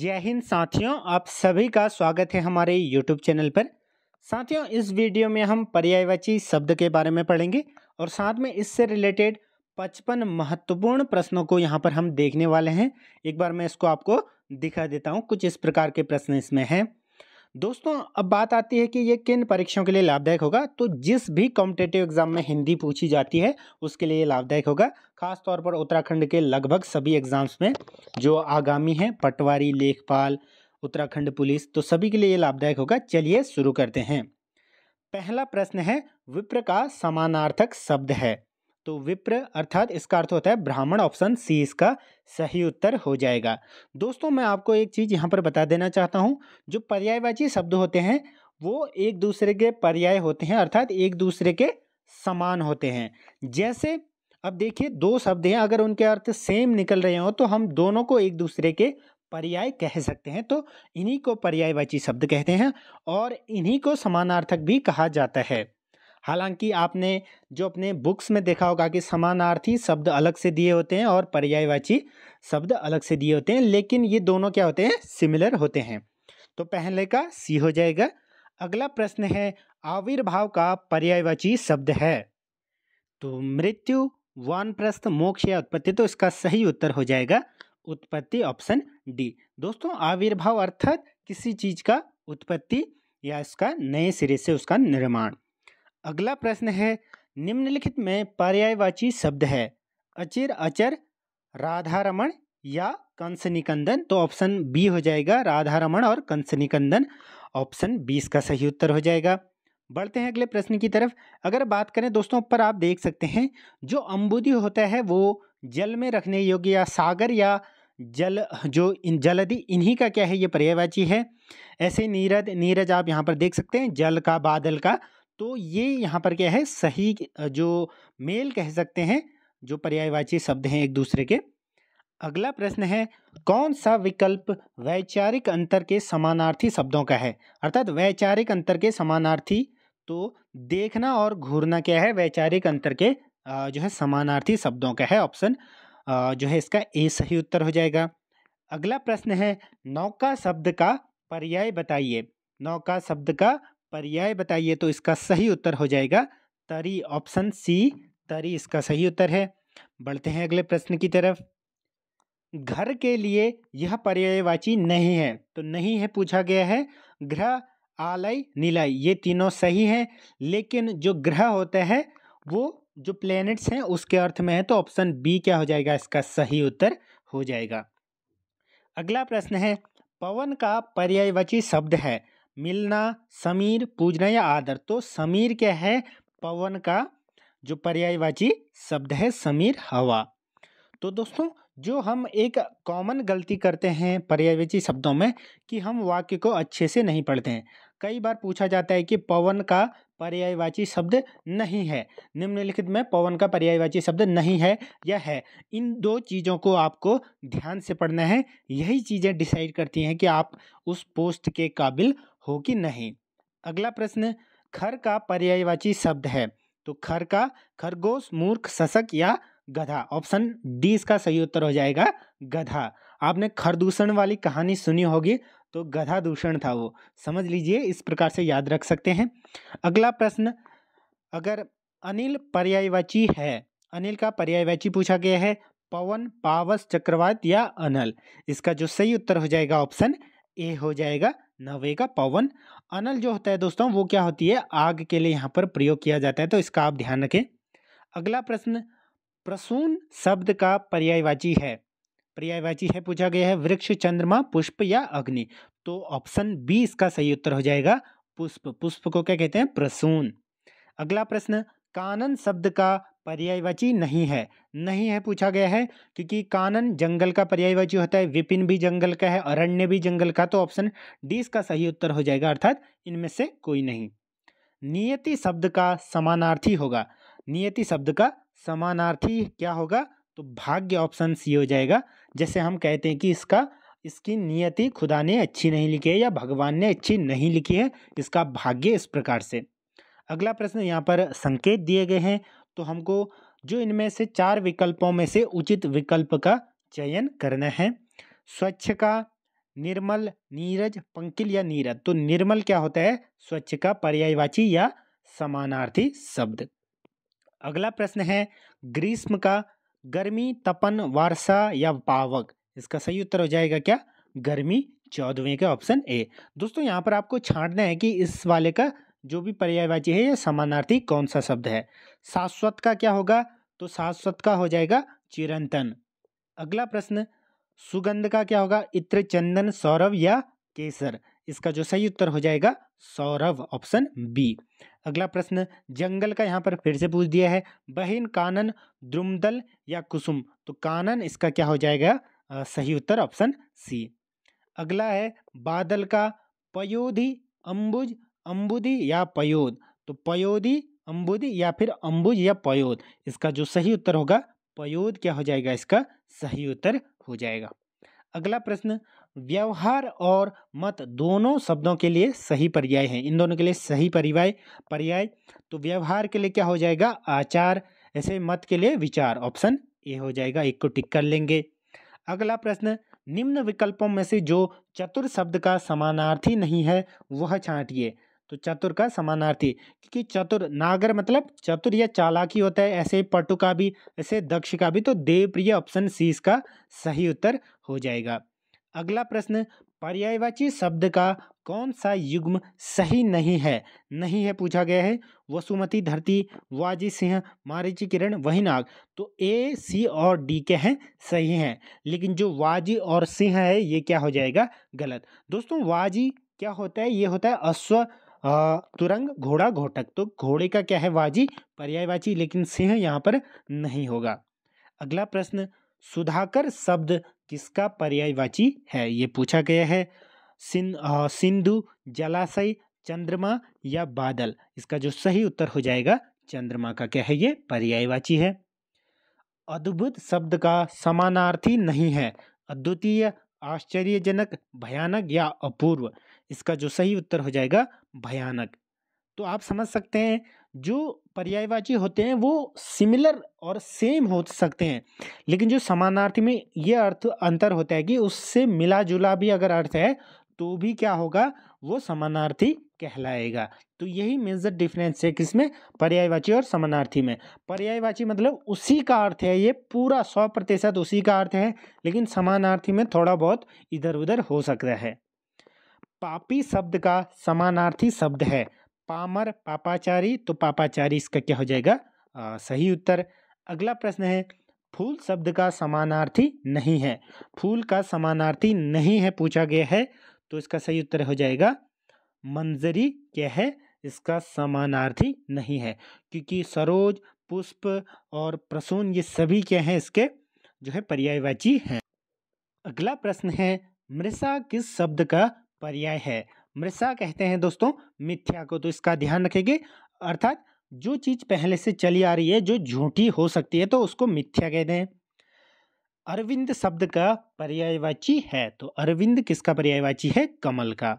जय हिंद साथियों आप सभी का स्वागत है हमारे YouTube चैनल पर साथियों इस वीडियो में हम पर्यायवाची शब्द के बारे में पढ़ेंगे और साथ में इससे रिलेटेड 55 महत्वपूर्ण प्रश्नों को यहाँ पर हम देखने वाले हैं एक बार मैं इसको आपको दिखा देता हूँ कुछ इस प्रकार के प्रश्न इसमें हैं दोस्तों अब बात आती है कि ये किन परीक्षाओं के लिए लाभदायक होगा तो जिस भी कॉम्पिटेटिव एग्जाम में हिंदी पूछी जाती है उसके लिए लाभदायक होगा खास तौर पर उत्तराखंड के लगभग सभी एग्जाम्स में जो आगामी हैं पटवारी लेखपाल उत्तराखंड पुलिस तो सभी के लिए ये लाभदायक होगा चलिए शुरू करते हैं पहला प्रश्न है विप्र का समानार्थक शब्द है तो विप्र अर्थात इसका अर्थ होता है ब्राह्मण ऑप्शन सी इसका सही उत्तर हो जाएगा दोस्तों मैं आपको एक चीज़ यहाँ पर बता देना चाहता हूँ जो पर्यायवाची शब्द होते हैं वो एक दूसरे के पर्याय होते हैं अर्थात एक दूसरे के समान होते हैं जैसे अब देखिए दो शब्द हैं अगर उनके अर्थ सेम निकल रहे हो तो हम दोनों को एक दूसरे के पर्याय कह सकते हैं तो इन्हीं को पर्यायवाची शब्द कहते हैं और इन्हीं को समानार्थक भी कहा जाता है हालांकि आपने जो अपने बुक्स में देखा होगा कि समानार्थी शब्द अलग से दिए होते हैं और पर्यायवाची शब्द अलग से दिए होते हैं लेकिन ये दोनों क्या होते हैं सिमिलर होते हैं तो पहले का सी हो जाएगा अगला प्रश्न है आविर्भाव का पर्यायवाची शब्द है तो मृत्यु प्रस्थ मोक्ष या उत्पत्ति तो इसका सही उत्तर हो जाएगा उत्पत्ति ऑप्शन डी दोस्तों आविर्भाव अर्थात किसी चीज का उत्पत्ति या इसका नए सिरे से उसका निर्माण अगला प्रश्न है निम्नलिखित में पर्यायवाची शब्द है अचिर अचर राधारमण या कंस निकंदन तो ऑप्शन बी हो जाएगा राधारमण और कंस निकंदन ऑप्शन बीस का सही उत्तर हो जाएगा बढ़ते हैं अगले प्रश्न की तरफ अगर बात करें दोस्तों ऊपर आप देख सकते हैं जो अम्बुदी होता है वो जल में रखने योग्य या सागर या जल जो इन जलदि इन्हीं का क्या है ये पर्यायवाची है ऐसे नीरज नीरज आप यहाँ पर देख सकते हैं जल का बादल का तो ये यहाँ पर क्या है सही जो मेल कह सकते हैं जो पर्यायवाची शब्द हैं एक दूसरे के अगला प्रश्न है कौन सा विकल्प वैचारिक अंतर के समानार्थी शब्दों का है अर्थात वैचारिक अंतर के समानार्थी तो देखना और घूरना क्या है वैचारिक अंतर के जो है समानार्थी शब्दों का है ऑप्शन जो है इसका ए सही उत्तर हो जाएगा अगला प्रश्न है नौका शब्द का पर्याय बताइए नौका शब्द का पर्याय बताइए तो इसका सही उत्तर हो जाएगा तरी ऑप्शन सी तरी इसका सही उत्तर है बढ़ते हैं अगले प्रश्न की तरफ घर के लिए यह पर्यायवाची नहीं है तो नहीं है पूछा गया है ग्रह आलय नीलय ये तीनों सही हैं लेकिन जो ग्रह होता है वो जो प्लैनेट्स हैं उसके अर्थ में है तो ऑप्शन बी क्या हो जाएगा इसका सही उत्तर हो जाएगा अगला प्रश्न है पवन का पर्यायवाची शब्द है मिलना समीर पूजना या आदर तो समीर क्या है पवन का जो पर्यायवाची शब्द है समीर हवा तो दोस्तों जो हम एक कॉमन गलती करते हैं पर्यायवाची शब्दों में कि हम वाक्य को अच्छे से नहीं पढ़ते हैं कई बार पूछा जाता है कि पवन का पर्यायवाची शब्द नहीं है निम्नलिखित में पवन का पर्यायवाची शब्द नहीं है या है इन दो चीज़ों को आपको ध्यान से पढ़ना है यही चीज़ें डिसाइड करती हैं कि आप उस पोस्ट के काबिल हो कि नहीं अगला प्रश्न खर का पर्यायवाची शब्द है तो खर का खरगोश मूर्ख शशक या गधा ऑप्शन डी इसका सही उत्तर हो जाएगा गधा आपने खरदूषण वाली कहानी सुनी होगी तो गधा दूषण था वो समझ लीजिए इस प्रकार से याद रख सकते हैं अगला प्रश्न अगर अनिल पर्यायवाची है अनिल का पर्यायवाची पूछा गया है पवन पावस चक्रवात या अनल इसका जो सही उत्तर हो जाएगा ऑप्शन ए हो जाएगा नवे का पवन अनल जो होता है दोस्तों वो क्या होती है आग के लिए यहाँ पर प्रयोग किया जाता है तो इसका आप ध्यान रखें अगला प्रश्न प्रसून शब्द का पर्यायवाची है पर्यायवाची है पूछा गया है वृक्ष चंद्रमा पुष्प या अग्नि तो ऑप्शन बी इसका सही उत्तर हो जाएगा पुष्प पुष्प को क्या कहते हैं प्रसून अगला प्रश्न कानन शब्द का पर्यायवाची नहीं है नहीं है पूछा गया है क्योंकि कानन जंगल का पर्यायवाची होता है विपिन भी जंगल का है अरण्य भी जंगल का तो ऑप्शन डी इसका सही उत्तर हो जाएगा अर्थात इनमें से कोई नहीं नियति शब्द का समानार्थी होगा नियति शब्द का समानार्थी क्या होगा तो भाग्य ऑप्शन सी हो जाएगा जैसे हम कहते हैं कि इसका इसकी नियति खुदा ने अच्छी नहीं लिखी है या भगवान ने अच्छी नहीं लिखी है इसका भाग्य इस प्रकार से अगला प्रश्न यहाँ पर संकेत दिए गए हैं तो हमको जो इनमें से चार विकल्पों में से उचित विकल्प का चयन करना है स्वच्छ का निर्मल नीरज पंकिल या नीरज तो निर्मल क्या होता है स्वच्छ का पर्यायवाची या समानार्थी शब्द अगला प्रश्न है ग्रीष्म का गर्मी तपन वारसा या पावक इसका सही उत्तर हो जाएगा क्या गर्मी चौदहवें का ऑप्शन ए दोस्तों यहाँ पर आपको छांटना है कि इस वाले का जो भी पर्यायवाची है ये समानार्थी कौन सा शब्द है शाश्वत का क्या होगा तो शाश्वत का हो जाएगा चिरंतन अगला प्रश्न सुगंध का क्या होगा इत्र चंदन सौरभ या केसर इसका जो सही उत्तर हो जाएगा सौरभ ऑप्शन बी अगला प्रश्न जंगल का यहाँ पर फिर से पूछ दिया है बहिन कानन द्रुमदल या कुसुम तो कानन इसका क्या हो जाएगा आ, सही उत्तर ऑप्शन सी अगला है बादल का पयोधि अंबुज अम्बुदि या पयोद तो पयोदि अम्बुदि या फिर अम्बुज या पयोद इसका जो सही उत्तर होगा पयोद क्या हो जाएगा इसका सही उत्तर हो जाएगा अगला प्रश्न व्यवहार और मत दोनों शब्दों के लिए सही पर्याय हैं इन दोनों के लिए सही परिवाय पर्याय तो व्यवहार के लिए क्या हो जाएगा आचार ऐसे मत के लिए विचार ऑप्शन ए हो जाएगा एक को टिक कर लेंगे अगला प्रश्न निम्न विकल्पों में से जो चतुर शब्द का समानार्थी नहीं है वह छांटिए तो चतुर का समानार्थी क्योंकि चतुर नागर मतलब चतुर या चालाकी होता है ऐसे पटु का भी ऐसे दक्ष का भी तो देवप्रिय ऑप्शन सी इसका सही उत्तर हो जाएगा अगला प्रश्न पर्यायवाची शब्द का कौन सा युग्म सही नहीं है नहीं है पूछा गया है वसुमती धरती वाजी सिंह मारिची किरण वही नाग तो ए सी और डी के हैं सही हैं लेकिन जो वाजी और सिंह है ये क्या हो जाएगा गलत दोस्तों वाजी क्या होता है ये होता है अश्व तुरंग घोड़ा घोटक तो घोड़े का क्या है वाजी पर्यायवाची लेकिन सिंह यहाँ पर नहीं होगा अगला प्रश्न सुधाकर शब्द किसका पर्यायवाची है ये पूछा गया है सिं सिंधु जलाशय चंद्रमा या बादल इसका जो सही उत्तर हो जाएगा चंद्रमा का क्या है ये पर्यायवाची है अद्भुत शब्द का समानार्थी नहीं है अद्वितीय आश्चर्यजनक भयानक या अपूर्व इसका जो सही उत्तर हो जाएगा भयानक तो आप समझ सकते हैं जो पर्यायवाची होते हैं वो सिमिलर और सेम हो सकते हैं लेकिन जो समानार्थी में ये अर्थ अंतर होता है कि उससे मिला जुला भी अगर अर्थ है तो भी क्या होगा वो समानार्थी कहलाएगा तो यही मेजर डिफरेंस है किसमें पर्यायवाची और समानार्थी में पर्यायवाची मतलब उसी का अर्थ है ये पूरा सौ प्रतिशत उसी का अर्थ है लेकिन समानार्थी में थोड़ा बहुत इधर उधर हो सकता है पापी शब्द का समानार्थी शब्द है पामर पापाचारी तो पापाचारी इसका क्या हो जाएगा आ, सही उत्तर अगला प्रश्न है फूल शब्द का समानार्थी नहीं है फूल का समानार्थी नहीं है पूछा गया है तो इसका सही उत्तर हो जाएगा मंजरी क्या है इसका समानार्थी नहीं है क्योंकि सरोज पुष्प और प्रसून ये सभी क्या हैं इसके जो है पर्यायवाची हैं अगला प्रश्न है मृषा किस शब्द का पर्याय है मृषा कहते हैं दोस्तों मिथ्या को तो इसका ध्यान रखेंगे अर्थात जो चीज़ पहले से चली आ रही है जो झूठी हो सकती है तो उसको मिथ्या कहते हैं अरविंद शब्द का पर्यायवाची है तो अरविंद किसका पर्यायवाची है कमल का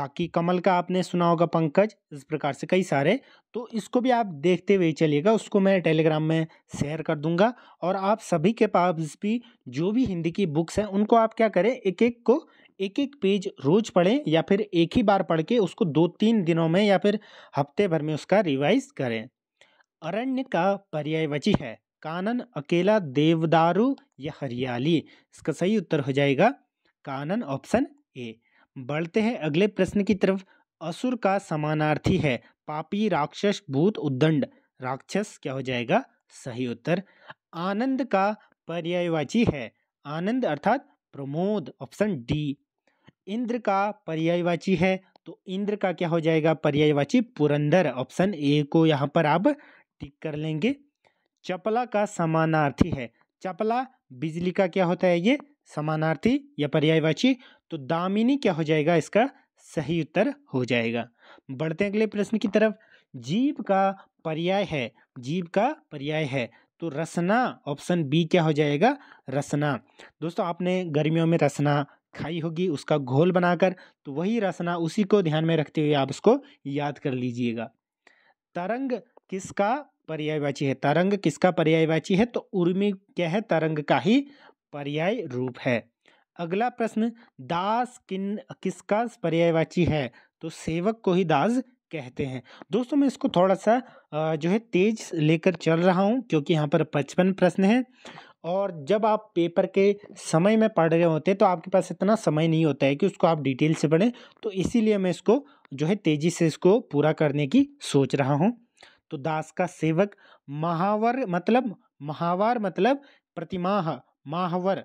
बाकी कमल का आपने सुना होगा पंकज इस प्रकार से कई सारे तो इसको भी आप देखते हुए चलिएगा उसको मैं टेलीग्राम में शेयर कर दूंगा और आप सभी के पास भी जो भी हिंदी की बुक्स हैं उनको आप क्या करें एक एक को एक एक पेज रोज पढ़ें या फिर एक ही बार पढ़ के उसको दो तीन दिनों में या फिर हफ्ते भर में उसका रिवाइज करें अरण्य का पर्यायवाची है कानन अकेला देवदारू या हरियाली इसका सही उत्तर हो जाएगा कानन ऑप्शन ए बढ़ते हैं अगले प्रश्न की तरफ असुर का समानार्थी है पापी राक्षस भूत उद्दंड राक्षस क्या हो जाएगा सही उत्तर आनंद का पर्यायवाची है आनंद अर्थात प्रमोद ऑप्शन डी इंद्र का पर्यायवाची है तो इंद्र का क्या हो जाएगा पर्यायवाची पुरंदर ऑप्शन ए को यहाँ पर आप टिक कर लेंगे चपला का समानार्थी है चपला बिजली का क्या होता है ये समानार्थी या पर्यायवाची तो दामिनी क्या हो जाएगा इसका सही उत्तर हो जाएगा बढ़ते अगले प्रश्न की तरफ जीव का पर्याय है जीव का पर्याय है तो रसना ऑप्शन बी क्या हो जाएगा रसना दोस्तों आपने गर्मियों में रसना खाई होगी उसका घोल बनाकर तो वही रसना उसी को ध्यान में रखते हुए आप उसको याद कर लीजिएगा तरंग किसका पर्यायवाची है तरंग किसका पर्यायवाची है तो उर्मी क्या है तरंग का ही पर्याय रूप है अगला प्रश्न दास किन किसका पर्यायवाची है तो सेवक को ही दास कहते हैं दोस्तों मैं इसको थोड़ा सा जो है तेज लेकर चल रहा हूँ क्योंकि यहाँ पर पचपन प्रश्न हैं और जब आप पेपर के समय में पढ़ रहे होते हैं तो आपके पास इतना समय नहीं होता है कि उसको आप डिटेल से पढ़ें तो इसीलिए मैं इसको जो है तेज़ी से इसको पूरा करने की सोच रहा हूँ तो दास का सेवक महावर मतलब महावार मतलब प्रतिमाह माहवर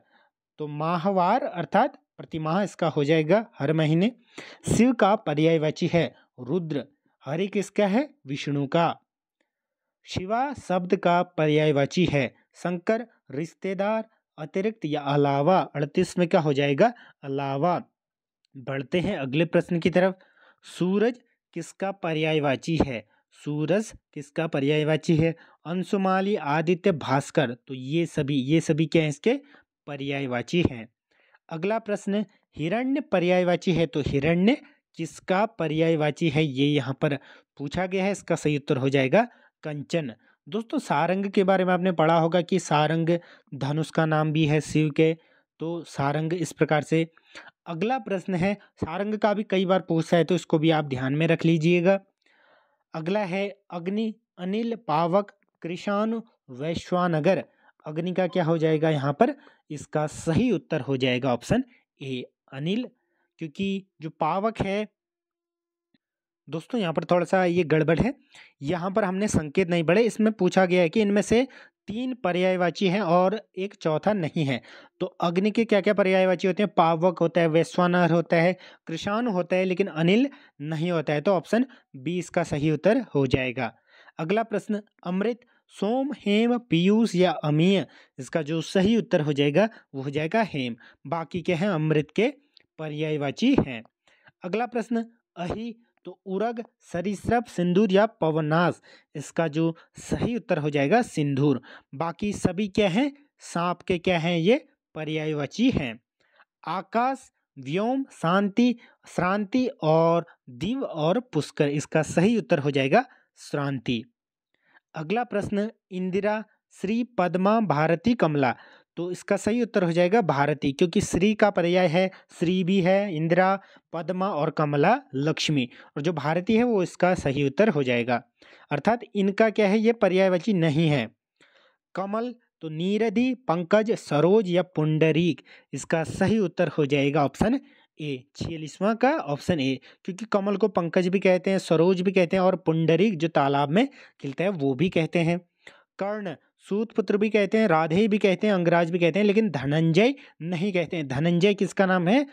तो माहवार अर्थात प्रतिमाह इसका हो जाएगा हर महीने शिव का पर्यायवाची है रुद्र हरि किसका है विष्णु का शिवा शब्द का पर्यायवाची है शंकर रिश्तेदार अतिरिक्त या अलावा अड़तीस में क्या हो जाएगा अलावा बढ़ते हैं अगले प्रश्न की तरफ सूरज किसका पर्यायवाची है सूरज किसका पर्यायवाची है अंशुमाली आदित्य भास्कर तो ये सभी ये सभी क्या है इसके पर्यायवाची हैं अगला प्रश्न हिरण्य पर्यायवाची है तो हिरण्य किसका पर्यायवाची है ये यहाँ पर पूछा गया है इसका सही उत्तर हो जाएगा कंचन दोस्तों सारंग के बारे में आपने पढ़ा होगा कि सारंग धनुष का नाम भी है शिव के तो सारंग इस प्रकार से अगला प्रश्न है सारंग का भी कई बार पूछा है तो इसको भी आप ध्यान में रख लीजिएगा अगला है अग्नि अनिल पावक कृषाणु वैश्वानगर अग्नि का क्या हो जाएगा यहाँ पर इसका सही उत्तर हो जाएगा ऑप्शन ए अनिल क्योंकि जो पावक है दोस्तों यहाँ पर थोड़ा सा ये गड़बड़ है यहाँ पर हमने संकेत नहीं बढ़े इसमें पूछा गया है कि इनमें से तीन पर्यायवाची हैं और एक चौथा नहीं है तो अग्नि के क्या क्या पर्यायवाची होते हैं पावक होता है वैश्वानर होता है कृषाण होता है लेकिन अनिल नहीं होता है तो ऑप्शन बी इसका सही उत्तर हो जाएगा अगला प्रश्न अमृत सोम हेम पीयूष या अमीय इसका जो सही उत्तर हो जाएगा वो हो जाएगा हेम बाकी के हैं अमृत के पर्यायवाची हैं अगला प्रश्न अहि तो उरग सरिसप सिंदूर या पवनास इसका जो सही उत्तर हो जाएगा सिंदूर बाकी सभी क्या हैं सांप के क्या हैं ये पर्यायवाची हैं आकाश व्योम शांति श्रांति और दिव और पुष्कर इसका सही उत्तर हो जाएगा श्रांति अगला प्रश्न इंदिरा श्री पद्मा भारती कमला तो इसका सही उत्तर हो जाएगा भारती क्योंकि श्री का पर्याय है श्री भी है इंदिरा पद्मा और कमला लक्ष्मी और जो भारती है वो इसका सही उत्तर हो जाएगा अर्थात इनका क्या है ये पर्यायवाची नहीं है कमल तो नीरदी पंकज सरोज या पुंडरीक इसका सही उत्तर हो जाएगा ऑप्शन ए छियालीसवा का ऑप्शन ए क्योंकि कमल को पंकज भी कहते हैं सरोज भी कहते हैं और पुंडरीक जो तालाब में खिलता है वो भी कहते हैं कर्ण सूतपुत्र भी कहते हैं राधे भी कहते हैं अंगराज भी कहते हैं लेकिन धनंजय नहीं कहते हैं धनंजय किसका नाम है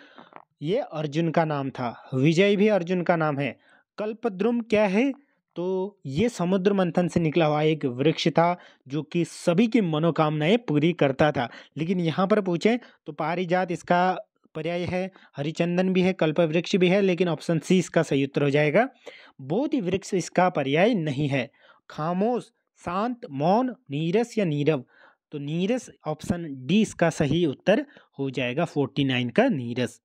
ये अर्जुन का नाम था विजय भी अर्जुन का नाम है कल्पद्रुम क्या है तो ये समुद्र मंथन से निकला हुआ एक वृक्ष था जो कि सभी की मनोकामनाएं पूरी करता था लेकिन यहाँ पर पूछें तो पारिजात इसका पर्याय है हरिचंदन भी है कल्पवृक्ष भी है लेकिन ऑप्शन सी इसका सही उत्तर हो जाएगा बोध वृक्ष इसका पर्याय नहीं है खामोश शांत मौन नीरस या नीरव तो नीरस ऑप्शन डी इसका सही उत्तर हो जाएगा फोर्टी नाइन का नीरस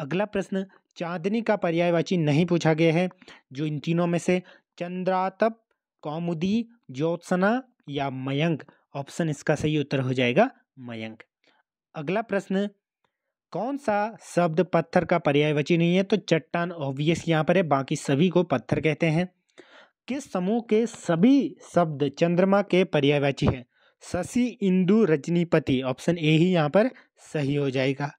अगला प्रश्न चांदनी का पर्यायवाची नहीं पूछा गया है जो इन तीनों में से चंद्रातप कौमुदी ज्योत्सना या मयंक ऑप्शन इसका सही उत्तर हो जाएगा मयंक अगला प्रश्न कौन सा शब्द पत्थर का पर्यायवाची नहीं है तो चट्टान ऑब्वियस यहाँ पर है बाकी सभी को पत्थर कहते हैं किस समूह के सभी शब्द चंद्रमा के पर्यायवाची हैं शशि इंदु रजनीपति ऑप्शन ए ही यहाँ पर सही हो जाएगा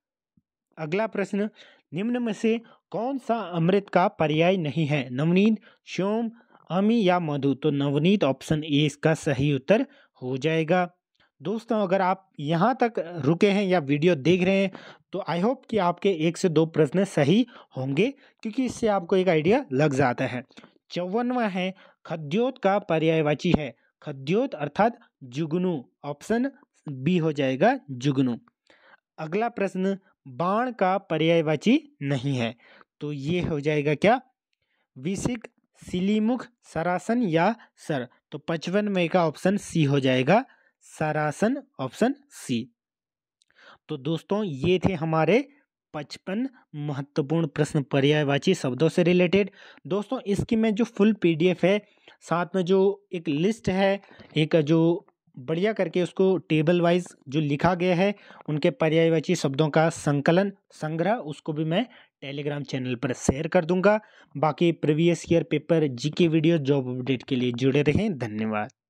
अगला प्रश्न निम्न में से कौन सा अमृत का पर्याय नहीं है नवनीत शोम अमी या मधु तो नवनीत ऑप्शन ए इसका सही उत्तर हो जाएगा दोस्तों अगर आप यहाँ तक रुके हैं या वीडियो देख रहे हैं तो आई होप कि आपके एक से दो प्रश्न सही होंगे क्योंकि इससे आपको एक आइडिया लग जाता है चौवनवा है खद्योत का पर्यायवाची है खद्योत अर्थात जुगनू ऑप्शन बी हो जाएगा जुगनू अगला प्रश्न बाण का पर्यायवाची नहीं है तो ये हो जाएगा क्या विशिक सिलीमुख सरासन या सर तो पचपन में का ऑप्शन सी हो जाएगा सरासन ऑप्शन सी तो दोस्तों ये थे हमारे पचपन महत्वपूर्ण प्रश्न पर्यायवाची शब्दों से रिलेटेड दोस्तों इसकी मैं जो फुल पीडीएफ है साथ में जो एक लिस्ट है एक जो बढ़िया करके उसको टेबल वाइज जो लिखा गया है उनके पर्यायवाची शब्दों का संकलन संग्रह उसको भी मैं टेलीग्राम चैनल पर शेयर कर दूंगा बाकी previous year paper GK video job update के लिए जुड़े रहें धन्यवाद